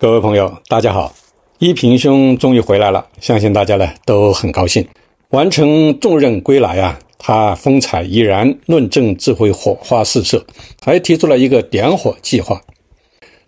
各位朋友，大家好！一平兄终于回来了，相信大家呢都很高兴。完成重任归来啊，他风采依然，论证智慧火花四射，还提出了一个点火计划。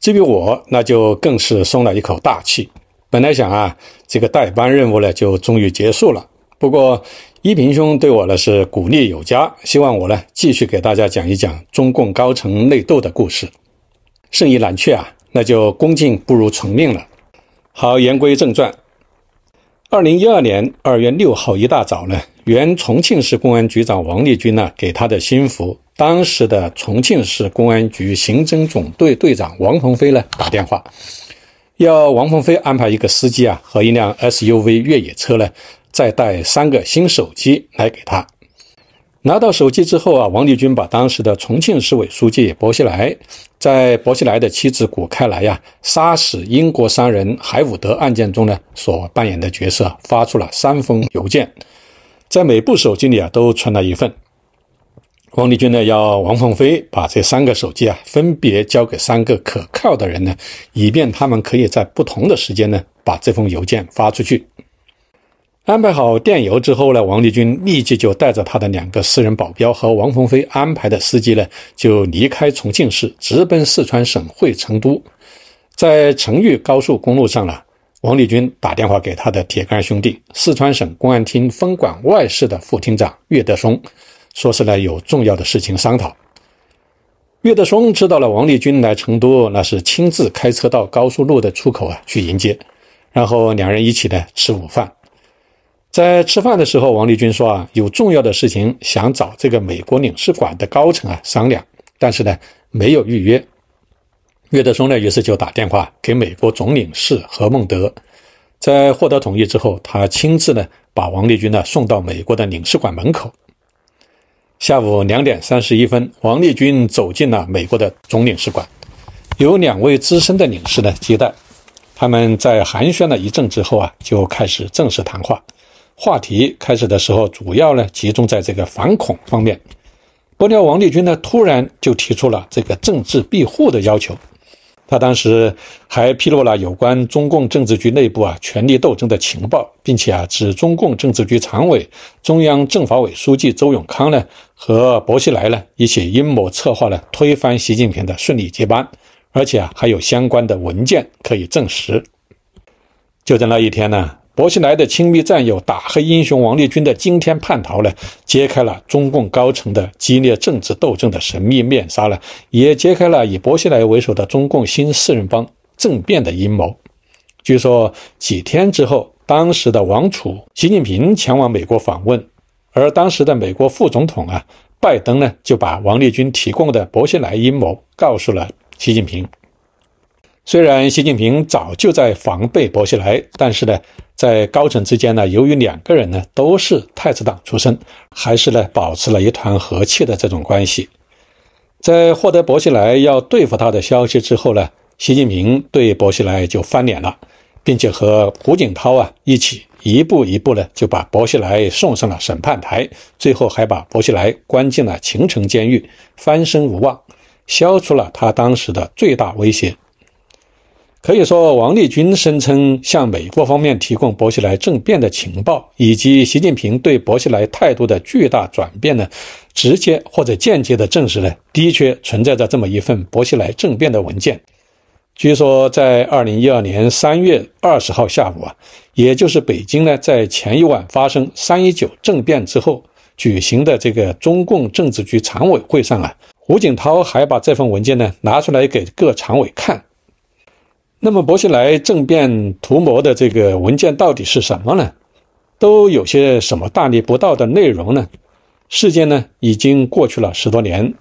至于我，那就更是松了一口大气。本来想啊，这个代班任务呢就终于结束了。不过一平兄对我呢是鼓励有加，希望我呢继续给大家讲一讲中共高层内斗的故事，盛意揽却啊。那就恭敬不如从命了。好，言归正传。二零一二年二月六号一大早呢，原重庆市公安局局长王立军呢给他的心腹，当时的重庆市公安局刑侦总队队长王鹏飞呢打电话，要王鹏飞安排一个司机啊和一辆 SUV 越野车呢，再带三个新手机来给他。拿到手机之后啊，王立军把当时的重庆市委书记薄熙来。在薄熙来的妻子古开来呀杀死英国商人海伍德案件中呢所扮演的角色，发出了三封邮件，在每部手机里啊都存了一份。王立军呢要王凤飞把这三个手机啊分别交给三个可靠的人呢，以便他们可以在不同的时间呢把这封邮件发出去。安排好电邮之后呢，王立军立即就带着他的两个私人保镖和王鹏飞安排的司机呢，就离开重庆市，直奔四川省会成都。在成渝高速公路上呢，王立军打电话给他的铁杆兄弟，四川省公安厅分管外事的副厅长岳德松，说是呢有重要的事情商讨。岳德松知道了王立军来成都，那是亲自开车到高速路的出口啊去迎接，然后两人一起呢吃午饭。在吃饭的时候，王立军说：“啊，有重要的事情想找这个美国领事馆的高层啊商量，但是呢没有预约。”岳德松呢，于是就打电话给美国总领事何孟德。在获得同意之后，他亲自呢把王立军呢送到美国的领事馆门口。下午两点三十一分，王立军走进了美国的总领事馆，有两位资深的领事呢接待。他们在寒暄了一阵之后啊，就开始正式谈话。话题开始的时候，主要呢集中在这个反恐方面。不料王立军呢突然就提出了这个政治庇护的要求。他当时还披露了有关中共政治局内部啊权力斗争的情报，并且啊指中共政治局常委、中央政法委书记周永康呢和薄熙来呢一起阴谋策划了推翻习近平的顺利接班，而且啊还有相关的文件可以证实。就在那一天呢。薄熙来的亲密战友、打黑英雄王立军的惊天叛逃呢，揭开了中共高层的激烈政治斗争的神秘面纱呢，也揭开了以薄熙来为首的中共新四人帮政变的阴谋。据说几天之后，当时的王储习近平前往美国访问，而当时的美国副总统啊，拜登呢，就把王立军提供的薄熙来阴谋告诉了习近平。虽然习近平早就在防备薄熙来，但是呢。在高层之间呢，由于两个人呢都是太子党出身，还是呢保持了一团和气的这种关系。在获得薄熙来要对付他的消息之后呢，习近平对薄熙来就翻脸了，并且和胡锦涛啊一起一步一步呢就把薄熙来送上了审判台，最后还把薄熙来关进了秦城监狱，翻身无望，消除了他当时的最大威胁。可以说，王立军声称向美国方面提供薄熙来政变的情报，以及习近平对薄熙来态度的巨大转变呢，直接或者间接的证实呢，的确存在着这么一份薄熙来政变的文件。据说，在二零一二年三月二十号下午啊，也就是北京呢在前一晚发生三一九政变之后举行的这个中共政治局常委会上啊，胡锦涛还把这份文件呢拿出来给各常委看。那么薄熙来政变图谋的这个文件到底是什么呢？都有些什么大逆不道的内容呢？事件呢已经过去了十多年，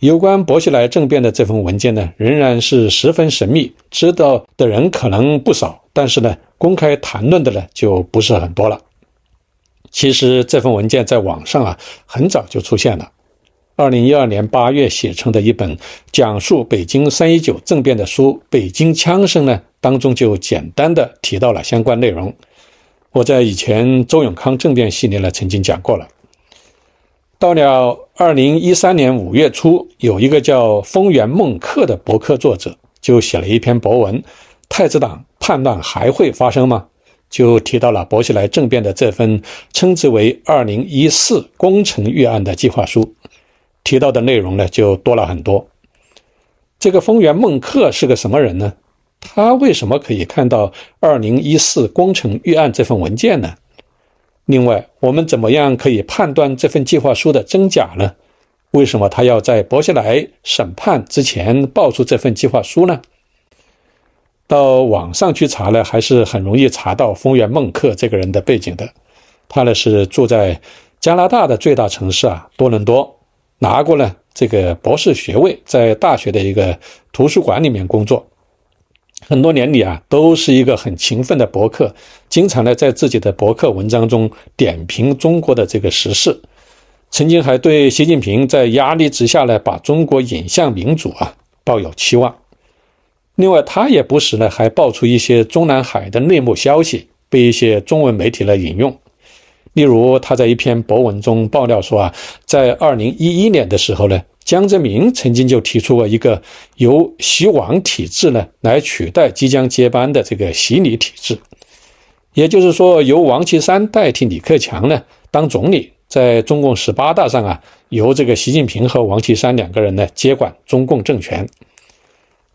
有关薄熙来政变的这份文件呢仍然是十分神秘，知道的人可能不少，但是呢公开谈论的呢就不是很多了。其实这份文件在网上啊很早就出现了。二零一二年八月写成的一本讲述北京三一九政变的书《北京枪声》呢，当中就简单的提到了相关内容。我在以前周永康政变系列呢，曾经讲过了。到了二零一三年五月初，有一个叫丰源梦客的博客作者就写了一篇博文：“太子党叛乱还会发生吗？”就提到了薄熙来政变的这份称之为“二零一四工程预案”的计划书。提到的内容呢，就多了很多。这个丰原孟克是个什么人呢？他为什么可以看到《二零一四工程预案》这份文件呢？另外，我们怎么样可以判断这份计划书的真假呢？为什么他要在薄西莱审判之前爆出这份计划书呢？到网上去查呢，还是很容易查到丰原孟克这个人的背景的。他呢，是住在加拿大的最大城市啊，多伦多。拿过了这个博士学位，在大学的一个图书馆里面工作，很多年里啊，都是一个很勤奋的博客，经常呢在自己的博客文章中点评中国的这个时事，曾经还对习近平在压力之下呢把中国引向民主啊抱有期望。另外，他也不时呢还爆出一些中南海的内幕消息，被一些中文媒体来引用。例如，他在一篇博文中爆料说啊，在二零一一年的时候呢，江泽民曾经就提出过一个由习王体制呢来取代即将接班的这个习李体制，也就是说，由王岐山代替李克强呢当总理，在中共十八大上啊，由这个习近平和王岐山两个人呢接管中共政权。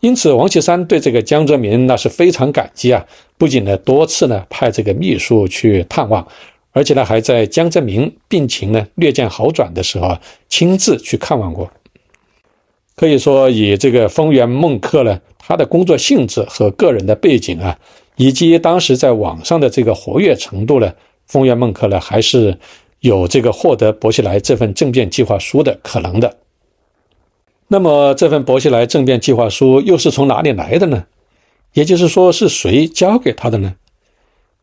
因此，王岐山对这个江泽民那是非常感激啊，不仅呢多次呢派这个秘书去探望。而且呢，还在江泽民病情呢略见好转的时候啊，亲自去看望过。可以说，以这个丰原梦客呢，他的工作性质和个人的背景啊，以及当时在网上的这个活跃程度呢，丰原梦客呢，还是有这个获得薄熙来这份政变计划书的可能的。那么，这份薄熙来政变计划书又是从哪里来的呢？也就是说，是谁交给他的呢？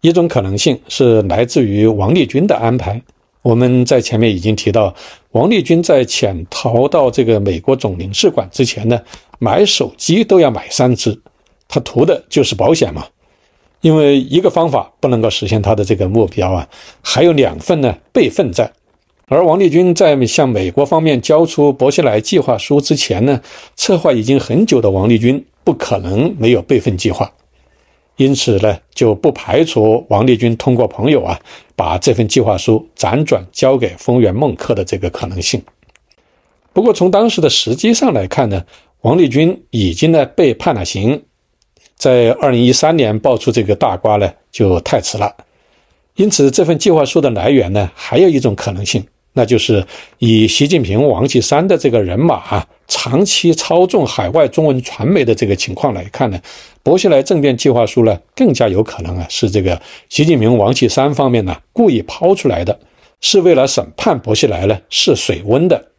一种可能性是来自于王立军的安排。我们在前面已经提到，王立军在潜逃到这个美国总领事馆之前呢，买手机都要买三只，他图的就是保险嘛。因为一个方法不能够实现他的这个目标啊，还有两份呢备份在。而王立军在向美国方面交出薄熙来计划书之前呢，策划已经很久的王立军不可能没有备份计划。因此呢，就不排除王立军通过朋友啊，把这份计划书辗转交给丰源梦客的这个可能性。不过从当时的时机上来看呢，王立军已经呢被判了刑，在二零一三年爆出这个大瓜呢就太迟了。因此，这份计划书的来源呢，还有一种可能性。那就是以习近平、王岐山的这个人马啊，长期操纵海外中文传媒的这个情况来看呢，薄熙来政变计划书呢，更加有可能啊，是这个习近平、王岐山方面呢故意抛出来的是为了审判薄熙来呢试水温的。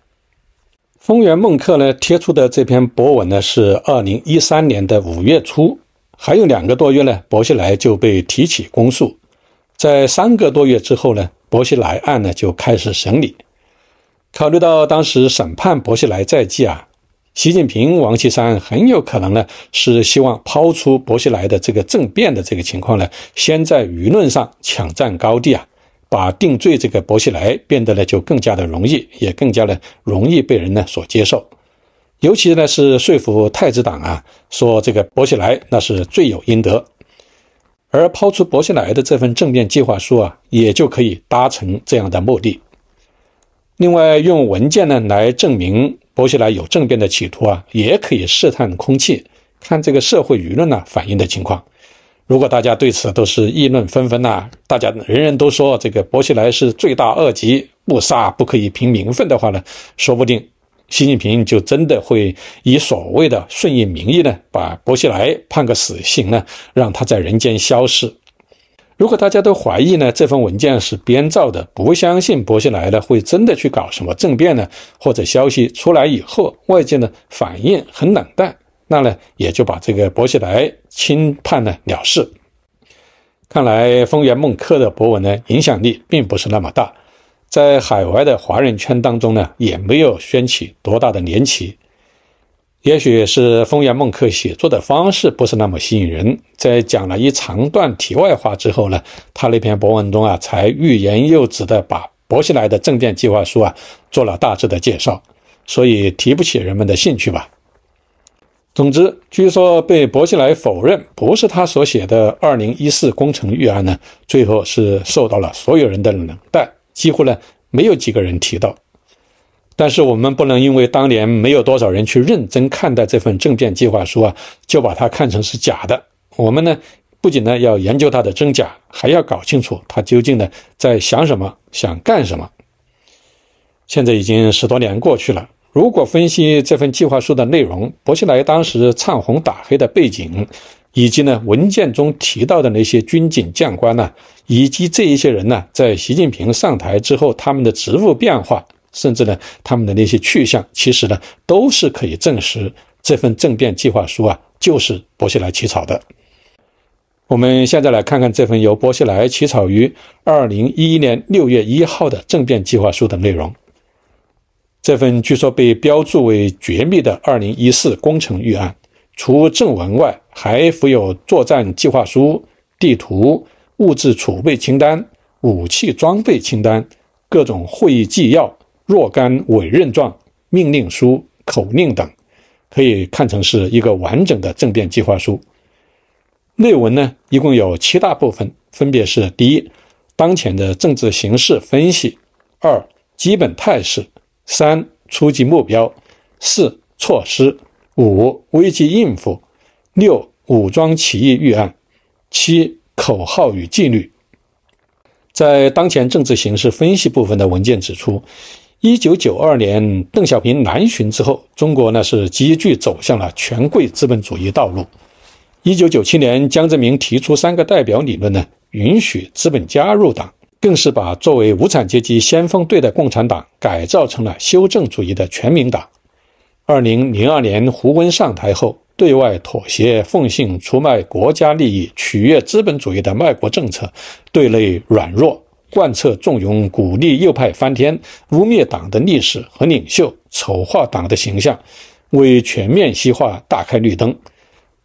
丰源梦客呢贴出的这篇博文呢，是二零一三年的五月初，还有两个多月呢，薄熙来就被提起公诉，在三个多月之后呢。薄熙来案呢就开始审理，考虑到当时审判薄熙来在即啊，习近平、王岐山很有可能呢是希望抛出薄熙来的这个政变的这个情况呢，先在舆论上抢占高地啊，把定罪这个薄熙来变得呢就更加的容易，也更加的容易被人呢所接受，尤其呢是说服太子党啊，说这个薄熙来那是罪有应得。而抛出薄熙来的这份政变计划书啊，也就可以达成这样的目的。另外，用文件呢来证明薄熙来有政变的企图啊，也可以试探空气，看这个社会舆论呢反应的情况。如果大家对此都是议论纷纷呐，大家人人都说这个薄熙来是罪大恶极，不杀不可以平民愤的话呢，说不定。习近平就真的会以所谓的顺应民意呢，把薄熙来判个死刑呢，让他在人间消失？如果大家都怀疑呢，这份文件是编造的，不相信薄熙来呢会真的去搞什么政变呢？或者消息出来以后，外界呢反应很冷淡，那呢也就把这个薄熙来轻判呢了事。看来风言梦客的博文呢影响力并不是那么大。在海外的华人圈当中呢，也没有掀起多大的涟漪。也许是风原梦客写作的方式不是那么吸引人，在讲了一长段题外话之后呢，他那篇博文中啊，才欲言又止的把薄熙来的政变计划书啊做了大致的介绍，所以提不起人们的兴趣吧。总之，据说被薄熙来否认不是他所写的二零一四工程预案呢，最后是受到了所有人的冷淡。几乎呢没有几个人提到，但是我们不能因为当年没有多少人去认真看待这份政变计划书啊，就把它看成是假的。我们呢不仅呢要研究它的真假，还要搞清楚他究竟呢在想什么，想干什么。现在已经十多年过去了，如果分析这份计划书的内容，薄熙来当时唱红打黑的背景。以及呢，文件中提到的那些军警将官呢，以及这一些人呢，在习近平上台之后，他们的职务变化，甚至呢，他们的那些去向，其实呢，都是可以证实这份政变计划书啊，就是薄熙来起草的。我们现在来看看这份由薄熙来起草于二零一一年六月一号的政变计划书的内容。这份据说被标注为绝密的二零一四工程预案。除正文外，还附有作战计划书、地图、物质储备清单、武器装备清单、各种会议纪要、若干委任状、命令书、口令等，可以看成是一个完整的政变计划书。内文呢，一共有七大部分，分别是：第一，当前的政治形势分析；二，基本态势；三，初级目标；四，措施。五、危机应付；六、武装起义预案；七、口号与纪律。在当前政治形势分析部分的文件指出，一九九二年邓小平南巡之后，中国呢是急剧走向了权贵资本主义道路。一九九七年，江泽民提出“三个代表”理论呢，允许资本家入党，更是把作为无产阶级先锋队的共产党改造成了修正主义的全民党。二零零二年，胡温上台后，对外妥协奉行、出卖国家利益、取悦资本主义的卖国政策；对内软弱，贯彻纵容、鼓励右派翻天，污蔑党的历史和领袖，丑化党的形象，为全面西化大开绿灯。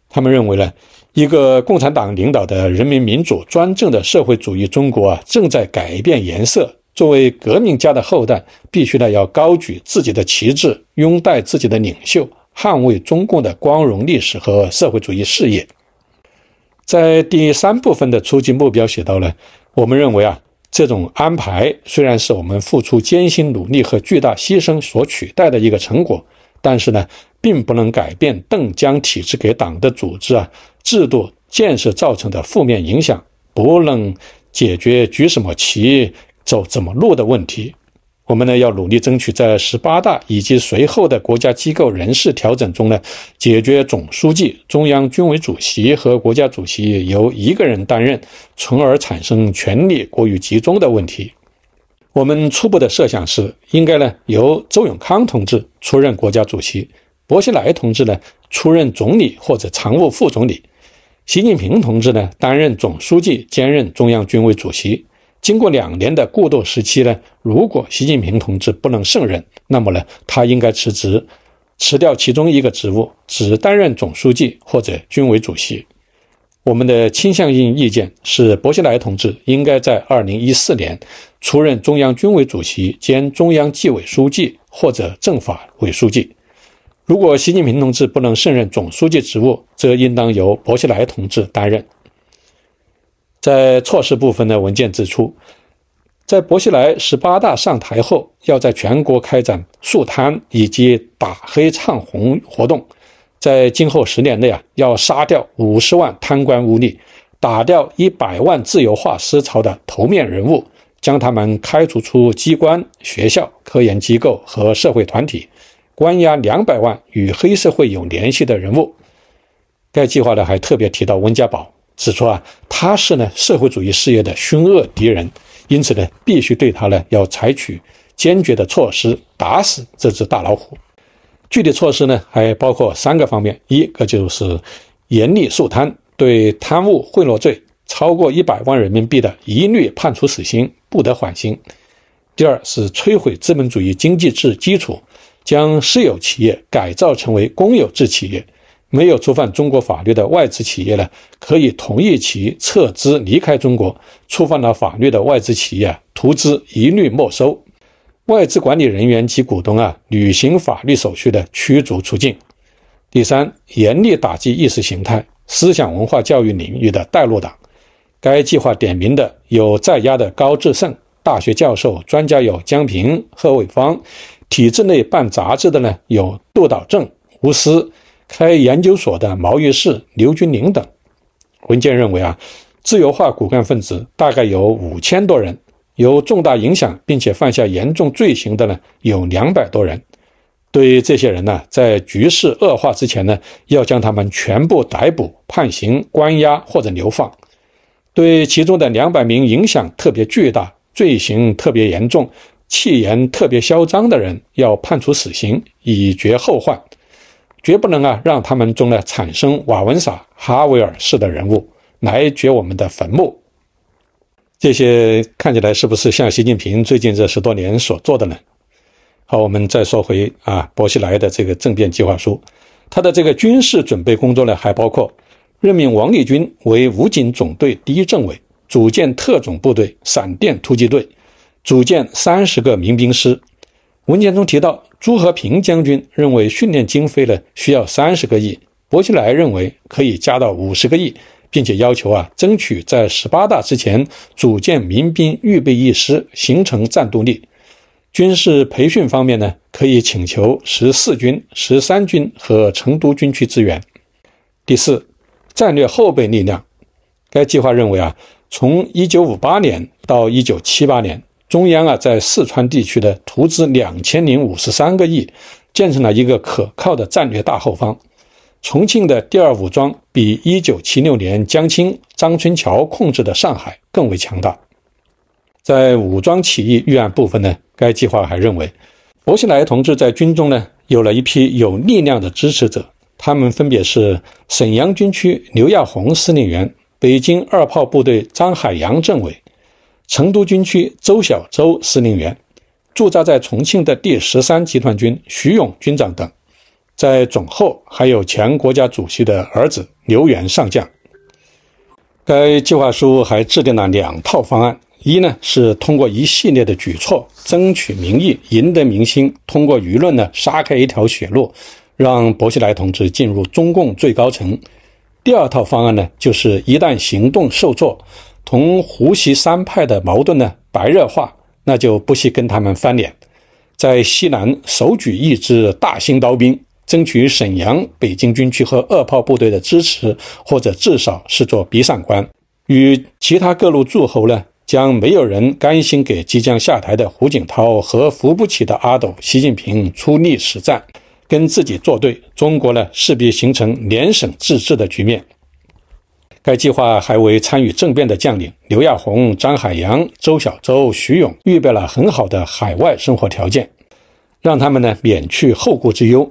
他们认为呢，一个共产党领导的人民民主专政的社会主义中国啊，正在改变颜色。作为革命家的后代，必须呢要高举自己的旗帜，拥戴自己的领袖，捍卫中共的光荣历史和社会主义事业。在第三部分的初级目标写到呢，我们认为啊，这种安排虽然是我们付出艰辛努力和巨大牺牲所取代的一个成果，但是呢，并不能改变邓江体制给党的组织啊制度建设造成的负面影响，不能解决举什么旗。怎么落的问题，我们呢要努力争取在十八大以及随后的国家机构人事调整中呢，解决总书记、中央军委主席和国家主席由一个人担任，从而产生权力过于集中的问题。我们初步的设想是，应该呢由周永康同志出任国家主席，薄熙来同志呢出任总理或者常务副总理，习近平同志呢担任总书记，兼任中央军委主席。经过两年的过渡时期呢，如果习近平同志不能胜任，那么呢，他应该辞职，辞掉其中一个职务，只担任总书记或者军委主席。我们的倾向性意见是，薄熙来同志应该在二零一四年出任中央军委主席兼中央纪委书记或者政法委书记。如果习近平同志不能胜任总书记职务，则应当由薄熙来同志担任。在措施部分的文件指出，在薄熙来十八大上台后，要在全国开展肃贪以及打黑唱红活动，在今后十年内啊，要杀掉五十万贪官污吏，打掉一百万自由化思潮的头面人物，将他们开除出机关、学校、科研机构和社会团体，关押两百万与黑社会有联系的人物。该计划呢，还特别提到温家宝。指出啊，他是呢社会主义事业的凶恶敌人，因此呢，必须对他呢要采取坚决的措施，打死这只大老虎。具体措施呢，还包括三个方面：一个就是严厉肃贪，对贪污贿赂罪超过一百万人民币的，一律判处死刑，不得缓刑；第二是摧毁资本主义经济制基础，将私有企业改造成为公有制企业。没有触犯中国法律的外资企业呢，可以同意其撤资离开中国；触犯了法律的外资企业，投资一律没收，外资管理人员及股东啊，履行法律手续的驱逐出境。第三，严厉打击意识形态、思想文化教育领域的带路党。该计划点名的有在押的高志胜，大学教授、专家有江平、贺卫方；体制内办杂志的呢，有杜导正、胡适。开研究所的毛玉士、刘君林等。文件认为啊，自由化骨干分子大概有五千多人，有重大影响并且犯下严重罪行的呢，有两百多人。对于这些人呢，在局势恶化之前呢，要将他们全部逮捕、判刑、关押或者流放。对其中的两百名影响特别巨大、罪行特别严重、气焰特别嚣张的人，要判处死刑，以绝后患。绝不能啊，让他们中呢产生瓦文萨、哈维尔式的人物来掘我们的坟墓。这些看起来是不是像习近平最近这十多年所做的呢？好，我们再说回啊，薄熙来的这个政变计划书，他的这个军事准备工作呢，还包括任命王立军为武警总队第一政委，组建特种部队闪电突击队，组建三十个民兵师。文件中提到，朱和平将军认为训练经费呢需要三十个亿，薄熙来认为可以加到五十个亿，并且要求啊争取在十八大之前组建民兵预备役师，形成战斗力。军事培训方面呢，可以请求十四军、十三军和成都军区支援。第四，战略后备力量。该计划认为啊，从一九五八年到一九七八年。中央啊，在四川地区的投资两千零五十三个亿，建成了一个可靠的战略大后方。重庆的第二武装比一九七六年江青、张春桥控制的上海更为强大。在武装起义预案部分呢，该计划还认为，薄熙来同志在军中呢有了一批有力量的支持者，他们分别是沈阳军区刘亚红司令员、北京二炮部队张海洋政委。成都军区周小舟司令员，驻扎在重庆的第十三集团军徐勇军长等，在总后还有前国家主席的儿子刘元上将。该计划书还制定了两套方案：一呢是通过一系列的举措争取民意，赢得民心，通过舆论呢杀开一条血路，让薄熙来同志进入中共最高层；第二套方案呢就是一旦行动受挫。同胡锡三派的矛盾呢白热化，那就不惜跟他们翻脸，在西南首举一支大兴刀兵，争取沈阳、北京军区和二炮部队的支持，或者至少是做比上官。与其他各路诸侯呢，将没有人甘心给即将下台的胡锦涛和扶不起的阿斗习近平出力实战，跟自己作对。中国呢，势必形成联省自治的局面。该计划还为参与政变的将领刘亚红、张海洋、周小舟、徐勇预备了很好的海外生活条件，让他们呢免去后顾之忧。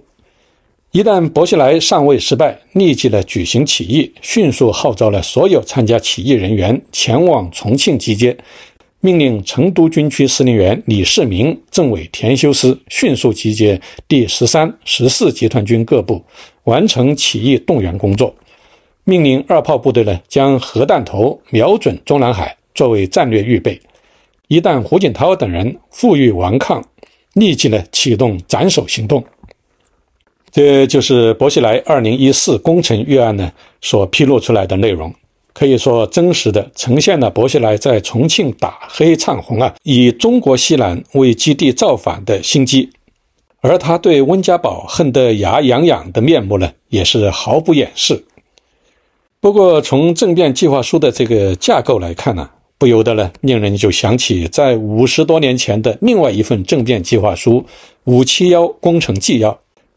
一旦薄熙来上位失败，立即呢举行起义，迅速号召了所有参加起义人员前往重庆集结，命令成都军区司令员李世民、政委田修思迅速集结第十三、十四集团军各部，完成起义动员工作。命令二炮部队呢，将核弹头瞄准中南海作为战略预备。一旦胡锦涛等人负隅顽抗，立即呢启动斩首行动。这就是薄熙来二零一四工程预案呢所披露出来的内容，可以说真实的呈现了薄熙来在重庆打黑唱红啊，以中国西南为基地造反的心机。而他对温家宝恨得牙痒痒的面目呢，也是毫不掩饰。不过，从政变计划书的这个架构来看呢，不由得呢，令人就想起在五十多年前的另外一份政变计划书《五七幺工程纪要》。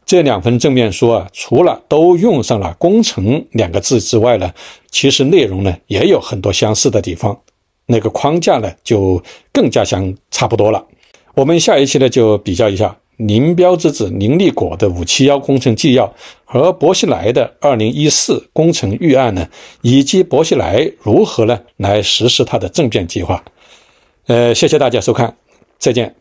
这两份政变书啊，除了都用上了“工程”两个字之外呢，其实内容呢也有很多相似的地方，那个框架呢就更加相差不多了。我们下一期呢就比较一下。林彪之子林立果的“五七幺”工程纪要和薄熙来的“二零一四”工程预案呢，以及薄熙来如何呢来实施他的政变计划？呃，谢谢大家收看，再见。